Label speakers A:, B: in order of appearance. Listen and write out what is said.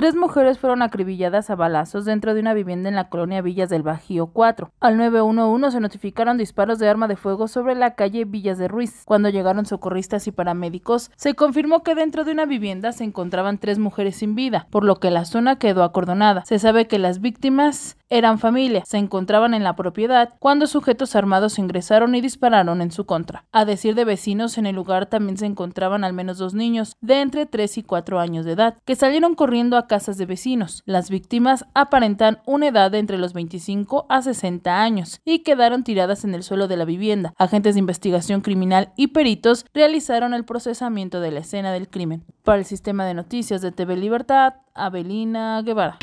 A: Tres mujeres fueron acribilladas a balazos dentro de una vivienda en la colonia Villas del Bajío 4. Al 911 se notificaron disparos de arma de fuego sobre la calle Villas de Ruiz. Cuando llegaron socorristas y paramédicos, se confirmó que dentro de una vivienda se encontraban tres mujeres sin vida, por lo que la zona quedó acordonada. Se sabe que las víctimas eran familia, se encontraban en la propiedad cuando sujetos armados ingresaron y dispararon en su contra. A decir de vecinos, en el lugar también se encontraban al menos dos niños de entre 3 y 4 años de edad, que salieron corriendo a casas de vecinos. Las víctimas aparentan una edad de entre los 25 a 60 años y quedaron tiradas en el suelo de la vivienda. Agentes de investigación criminal y peritos realizaron el procesamiento de la escena del crimen. Para el sistema de noticias de TV Libertad, Abelina Guevara.